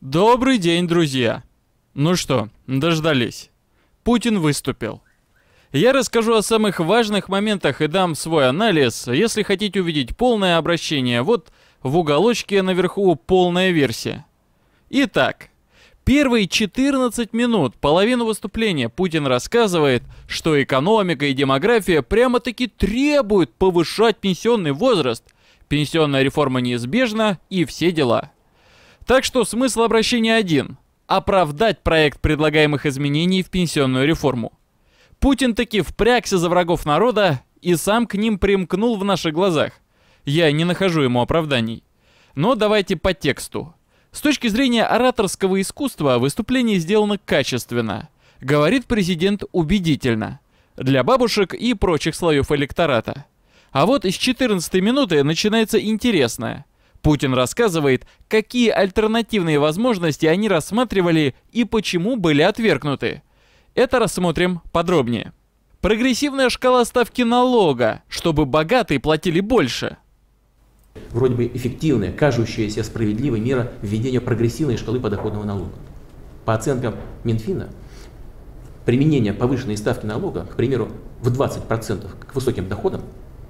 Добрый день, друзья! Ну что, дождались. Путин выступил. Я расскажу о самых важных моментах и дам свой анализ. Если хотите увидеть полное обращение, вот в уголочке наверху полная версия. Итак, первые 14 минут, половину выступления, Путин рассказывает, что экономика и демография прямо-таки требуют повышать пенсионный возраст. Пенсионная реформа неизбежна и все дела. Так что смысл обращения один – оправдать проект предлагаемых изменений в пенсионную реформу. Путин таки впрягся за врагов народа и сам к ним примкнул в наших глазах. Я не нахожу ему оправданий. Но давайте по тексту. С точки зрения ораторского искусства выступление сделано качественно. Говорит президент убедительно. Для бабушек и прочих слоев электората. А вот из 14 минуты начинается интересное – Путин рассказывает, какие альтернативные возможности они рассматривали и почему были отвергнуты. Это рассмотрим подробнее. Прогрессивная шкала ставки налога, чтобы богатые платили больше. Вроде бы эффективная, кажущаяся справедливой мера введения прогрессивной шкалы подоходного налога. По оценкам Минфина, применение повышенной ставки налога, к примеру, в 20% к высоким доходам,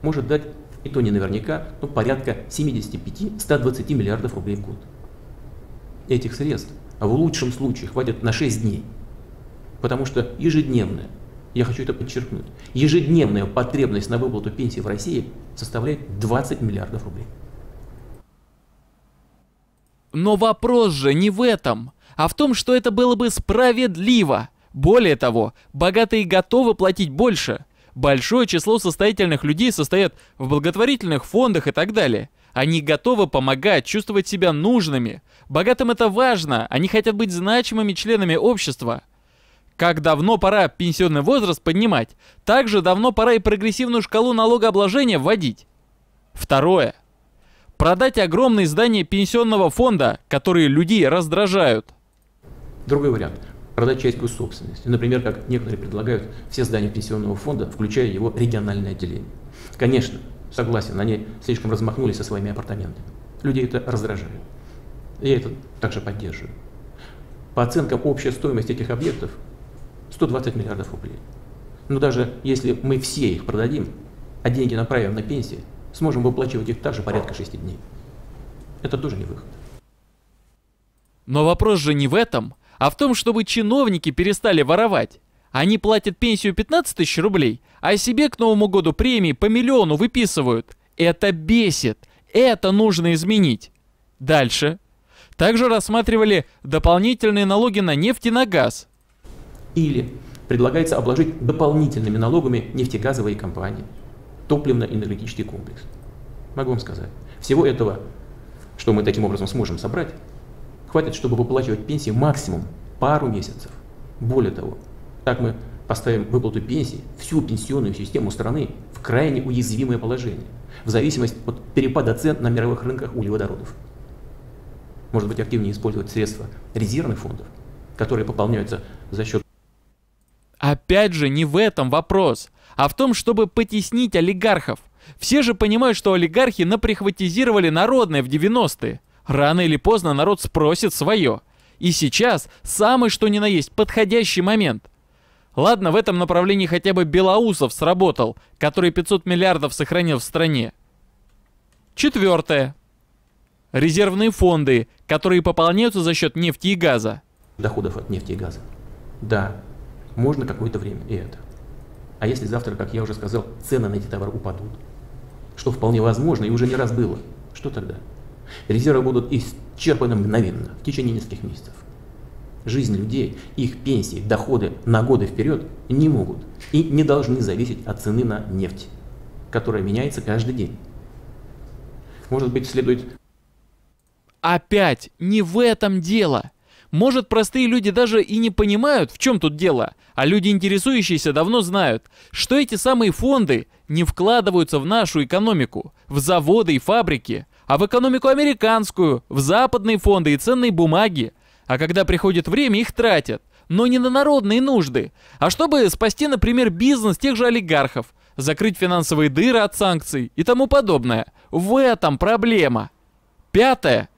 может дать и то не наверняка, но порядка 75-120 миллиардов рублей в год. Этих средств а в лучшем случае хватит на 6 дней, потому что ежедневная, я хочу это подчеркнуть, ежедневная потребность на выплату пенсии в России составляет 20 миллиардов рублей. Но вопрос же не в этом, а в том, что это было бы справедливо. Более того, богатые готовы платить больше – Большое число состоятельных людей состоят в благотворительных фондах и так далее. Они готовы помогать, чувствовать себя нужными. Богатым это важно, они хотят быть значимыми членами общества. Как давно пора пенсионный возраст поднимать, так же давно пора и прогрессивную шкалу налогообложения вводить. Второе. Продать огромные здания пенсионного фонда, которые людей раздражают. Другой вариант продать часть госсобственности. Ну, например, как некоторые предлагают все здания пенсионного фонда, включая его региональное отделение. Конечно, согласен, они слишком размахнулись со своими апартаментами. Людей это раздражает. Я это также поддерживаю. По оценкам, общая стоимость этих объектов 120 миллиардов рублей. Но даже если мы все их продадим, а деньги направим на пенсии, сможем выплачивать их также порядка 6 дней. Это тоже не выход. Но вопрос же не в этом, а в том, чтобы чиновники перестали воровать. Они платят пенсию 15 тысяч рублей, а себе к Новому году премии по миллиону выписывают. Это бесит. Это нужно изменить. Дальше. Также рассматривали дополнительные налоги на нефть и на газ. Или предлагается обложить дополнительными налогами нефтегазовые компании, топливно-энергетический комплекс. Могу вам сказать, всего этого, что мы таким образом сможем собрать, хватит, чтобы выплачивать пенсии максимум пару месяцев. Более того, так мы поставим выплату пенсии, всю пенсионную систему страны в крайне уязвимое положение, в зависимость от перепада цен на мировых рынках углеводородов. Может быть, активнее использовать средства резервных фондов, которые пополняются за счет... Опять же, не в этом вопрос, а в том, чтобы потеснить олигархов. Все же понимают, что олигархи наприхватизировали народное в 90-е. Рано или поздно народ спросит свое. И сейчас самый что ни на есть подходящий момент. Ладно, в этом направлении хотя бы Белоусов сработал, который 500 миллиардов сохранил в стране. Четвертое. Резервные фонды, которые пополняются за счет нефти и газа. Доходов от нефти и газа. Да, можно какое-то время и это. А если завтра, как я уже сказал, цены на эти товары упадут, что вполне возможно и уже не раз было, что тогда? Резервы будут исчерпаны мгновенно, в течение нескольких месяцев. Жизнь людей, их пенсии, доходы на годы вперед не могут и не должны зависеть от цены на нефть, которая меняется каждый день. Может быть, следует... Опять не в этом дело. Может, простые люди даже и не понимают, в чем тут дело, а люди, интересующиеся, давно знают, что эти самые фонды не вкладываются в нашу экономику, в заводы и фабрики, а в экономику американскую, в западные фонды и ценные бумаги. А когда приходит время, их тратят. Но не на народные нужды, а чтобы спасти, например, бизнес тех же олигархов, закрыть финансовые дыры от санкций и тому подобное. В этом проблема. Пятое.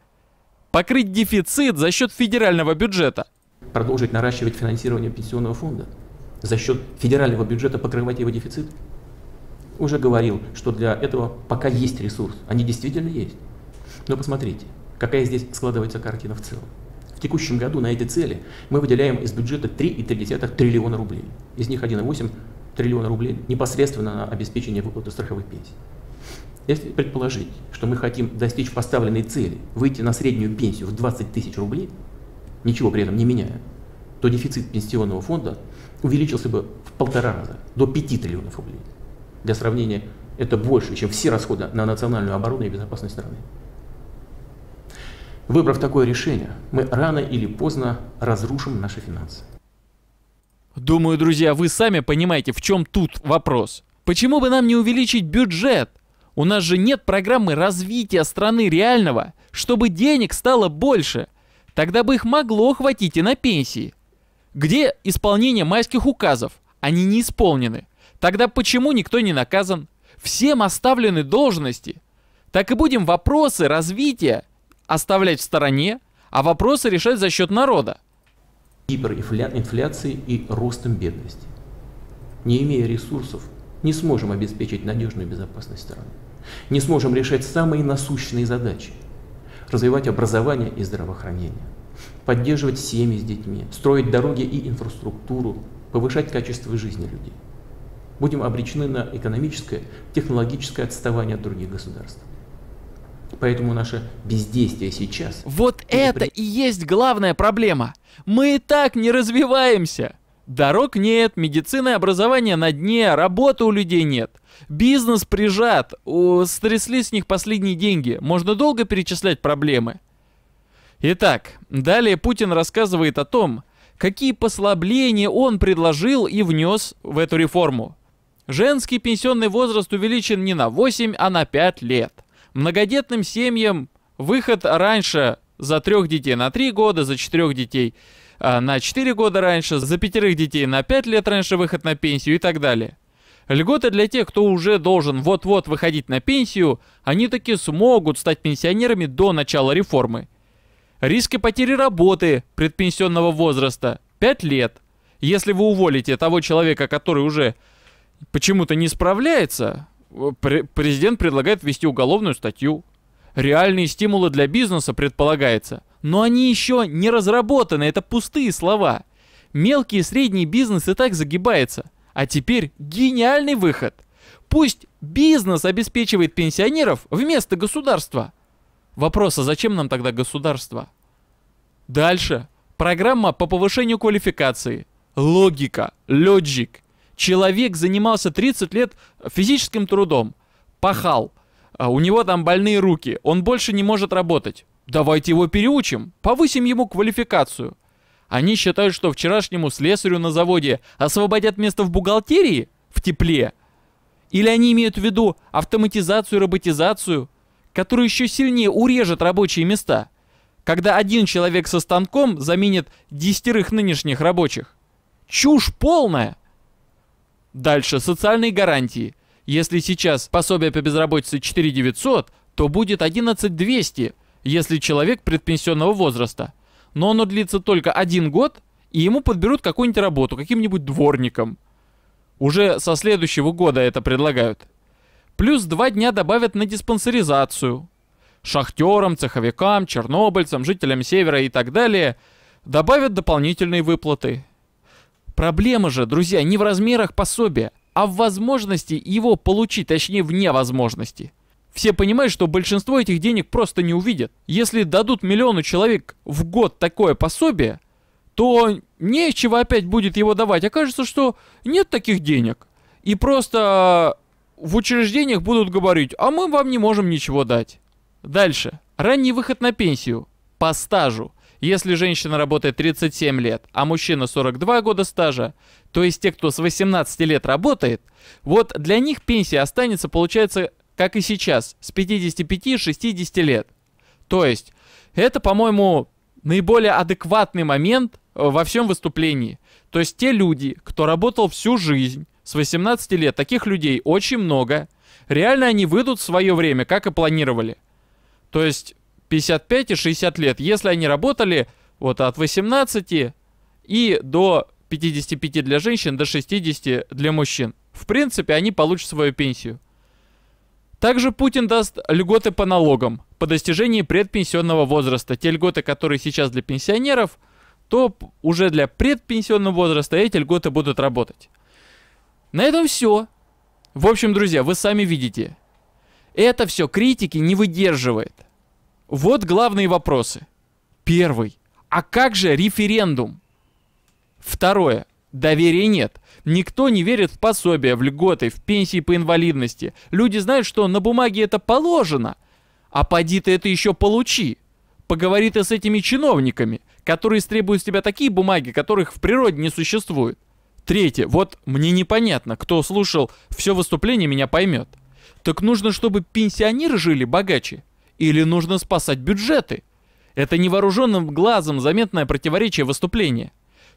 Покрыть дефицит за счет федерального бюджета. Продолжить наращивать финансирование пенсионного фонда. За счет федерального бюджета покрывать его дефицит уже говорил, что для этого пока есть ресурс. Они действительно есть. Но посмотрите, какая здесь складывается картина в целом. В текущем году на эти цели мы выделяем из бюджета 3,3 триллиона рублей. Из них 1,8 триллиона рублей непосредственно на обеспечение выплаты страховых пенсий. Если предположить, что мы хотим достичь поставленной цели, выйти на среднюю пенсию в 20 тысяч рублей, ничего при этом не меняя, то дефицит пенсионного фонда увеличился бы в полтора раза, до 5 триллионов рублей. Для сравнения, это больше, чем все расходы на национальную оборону и безопасность страны. Выбрав такое решение, мы рано или поздно разрушим наши финансы. Думаю, друзья, вы сами понимаете, в чем тут вопрос. Почему бы нам не увеличить бюджет? У нас же нет программы развития страны реального, чтобы денег стало больше. Тогда бы их могло хватить и на пенсии. Где исполнение майских указов? Они не исполнены. Тогда почему никто не наказан? Всем оставлены должности. Так и будем вопросы развития оставлять в стороне, а вопросы решать за счет народа. Гиперинфляции и ростом бедности. Не имея ресурсов, не сможем обеспечить надежную безопасность страны. Не сможем решать самые насущные задачи. Развивать образование и здравоохранение. Поддерживать семьи с детьми, строить дороги и инфраструктуру, повышать качество жизни людей будем обречены на экономическое, технологическое отставание от других государств. Поэтому наше бездействие сейчас... Вот это при... и есть главная проблема. Мы и так не развиваемся. Дорог нет, медицина и образование на дне, работы у людей нет. Бизнес прижат, стрясли с них последние деньги. Можно долго перечислять проблемы. Итак, далее Путин рассказывает о том, какие послабления он предложил и внес в эту реформу женский пенсионный возраст увеличен не на 8, а на 5 лет. Многодетным семьям выход раньше за трех детей на 3 года, за четырех детей а, на 4 года раньше, за пятерых детей на 5 лет раньше выход на пенсию и так далее. Льготы для тех, кто уже должен вот-вот выходить на пенсию, они таки смогут стать пенсионерами до начала реформы. Риски потери работы предпенсионного возраста – 5 лет. Если вы уволите того человека, который уже почему-то не справляется, э, президент предлагает ввести уголовную статью. Реальные стимулы для бизнеса предполагается. Но они еще не разработаны, это пустые слова. Мелкий и средний бизнес и так загибается. А теперь гениальный выход. Пусть бизнес обеспечивает пенсионеров вместо государства. Вопрос, а зачем нам тогда государство? Дальше. Программа по повышению квалификации. Логика. Лоджик человек занимался 30 лет физическим трудом, пахал, а, у него там больные руки, он больше не может работать. Давайте его переучим, повысим ему квалификацию. Они считают, что вчерашнему слесарю на заводе освободят место в бухгалтерии, в тепле. Или они имеют в виду автоматизацию, роботизацию, которая еще сильнее урежет рабочие места, когда один человек со станком заменит десятерых нынешних рабочих. Чушь полная! Дальше социальные гарантии. Если сейчас пособие по безработице 4 900, то будет 11 200, если человек предпенсионного возраста. Но оно длится только один год, и ему подберут какую-нибудь работу, каким-нибудь дворником. Уже со следующего года это предлагают. Плюс два дня добавят на диспансеризацию. Шахтерам, цеховикам, чернобыльцам, жителям севера и так далее добавят дополнительные выплаты – Проблема же, друзья, не в размерах пособия, а в возможности его получить, точнее в невозможности. Все понимают, что большинство этих денег просто не увидят. Если дадут миллиону человек в год такое пособие, то нечего опять будет его давать. Окажется, что нет таких денег. И просто э, в учреждениях будут говорить, а мы вам не можем ничего дать. Дальше. Ранний выход на пенсию. По стажу. Если женщина работает 37 лет, а мужчина 42 года стажа, то есть те, кто с 18 лет работает, вот для них пенсия останется, получается, как и сейчас, с 55-60 лет. То есть это, по-моему, наиболее адекватный момент э, во всем выступлении. То есть те люди, кто работал всю жизнь с 18 лет, таких людей очень много. Реально они выйдут в свое время, как и планировали. То есть 55 и 60 лет, если они работали вот от 18 и до 55 для женщин, до 60 для мужчин. В принципе, они получат свою пенсию. Также Путин даст льготы по налогам по достижении предпенсионного возраста. Те льготы, которые сейчас для пенсионеров, то уже для предпенсионного возраста эти льготы будут работать. На этом все. В общем, друзья, вы сами видите. Это все критики не выдерживает. Вот главные вопросы. Первый. А как же референдум? Второе. Доверия нет. Никто не верит в пособия, в льготы, в пенсии по инвалидности. Люди знают, что на бумаге это положено. А поди ты это еще получи. Поговори ты с этими чиновниками, которые требуют с тебя такие бумаги, которых в природе не существует. Третье. Вот мне непонятно, кто слушал все выступление, меня поймет. Так нужно, чтобы пенсионеры жили богаче. Или нужно спасать бюджеты? Это невооруженным глазом заметное противоречие выступления.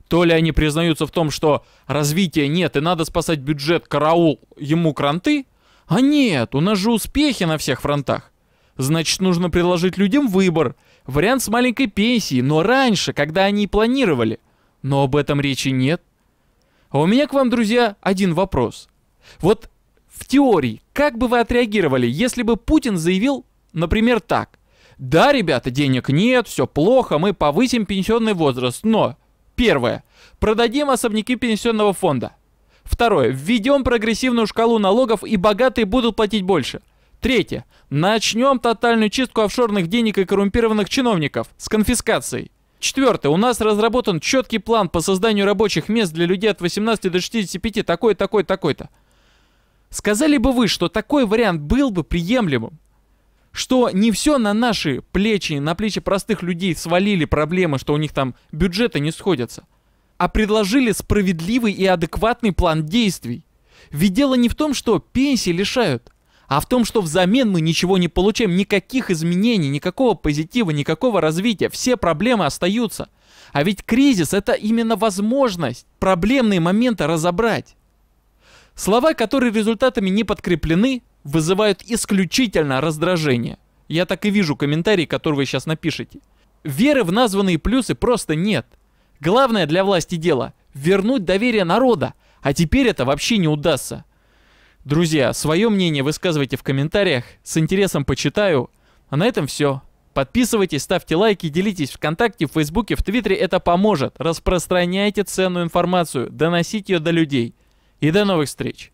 То ли они признаются в том, что развития нет и надо спасать бюджет, караул, ему кранты, а нет, у нас же успехи на всех фронтах. Значит, нужно предложить людям выбор. Вариант с маленькой пенсией, но раньше, когда они и планировали. Но об этом речи нет. А у меня к вам, друзья, один вопрос. Вот в теории, как бы вы отреагировали, если бы Путин заявил Например, так. Да, ребята, денег нет, все плохо, мы повысим пенсионный возраст, но... Первое. Продадим особняки пенсионного фонда. Второе. Введем прогрессивную шкалу налогов и богатые будут платить больше. Третье. Начнем тотальную чистку офшорных денег и коррумпированных чиновников с конфискацией. Четвертое. У нас разработан четкий план по созданию рабочих мест для людей от 18 до 65, такой, такой, такой-то. Сказали бы вы, что такой вариант был бы приемлемым что не все на наши плечи, на плечи простых людей свалили проблемы, что у них там бюджеты не сходятся, а предложили справедливый и адекватный план действий. Ведь дело не в том, что пенсии лишают, а в том, что взамен мы ничего не получаем, никаких изменений, никакого позитива, никакого развития, все проблемы остаются. А ведь кризис – это именно возможность проблемные моменты разобрать. Слова, которые результатами не подкреплены, вызывают исключительно раздражение. Я так и вижу комментарии, которые вы сейчас напишете. Веры в названные плюсы просто нет. Главное для власти дело – вернуть доверие народа, а теперь это вообще не удастся. Друзья, свое мнение высказывайте в комментариях, с интересом почитаю. А на этом все. Подписывайтесь, ставьте лайки, делитесь ВКонтакте, в Фейсбуке, в Твиттере, это поможет. Распространяйте ценную информацию, доносите ее до людей. И до новых встреч!